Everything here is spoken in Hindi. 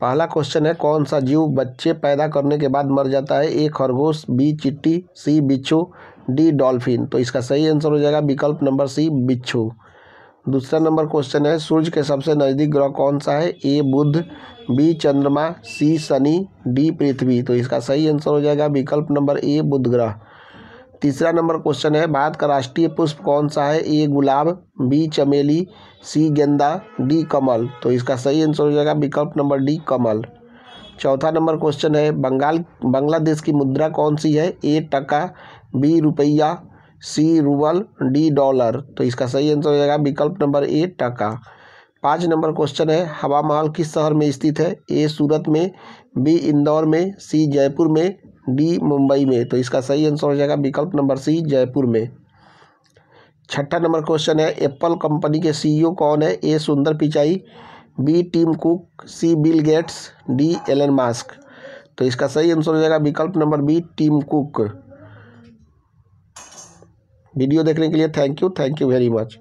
पहला क्वेश्चन है कौन सा जीव बच्चे पैदा करने के बाद मर जाता है ए खरगोश बी चिट्टी सी बिच्छू डी डॉल्फिन तो इसका सही आंसर हो जाएगा विकल्प नंबर सी बिच्छू दूसरा नंबर क्वेश्चन है सूर्य के सबसे नज़दीक ग्रह कौन सा है ए बुध बी चंद्रमा सी शनि डी पृथ्वी तो इसका सही आंसर हो जाएगा विकल्प नंबर ए बुध ग्रह तीसरा नंबर क्वेश्चन है भारत का राष्ट्रीय पुष्प कौन सा है ए गुलाब बी चमेली सी गेंदा डी कमल तो इसका सही आंसर हो जाएगा विकल्प नंबर डी कमल चौथा नंबर क्वेश्चन है बंगाल बांग्लादेश की मुद्रा कौन सी है ए टका बी रुपया सी रूबल डी डॉलर तो इसका सही आंसर हो जाएगा विकल्प नंबर ए टका पाँच नंबर क्वेश्चन है हवा महल किस शहर में स्थित है ए सूरत में बी इंदौर में सी जयपुर में डी मुंबई में तो इसका सही आंसर हो जाएगा विकल्प नंबर सी जयपुर में छठा नंबर क्वेश्चन है एप्पल कंपनी के सीईओ e कौन है A Sundar Pichai B Tim Cook C Bill Gates D Elon Musk तो इसका सही आंसर हो जाएगा विकल्प number B Tim Cook video देखने के लिए thank you thank you very much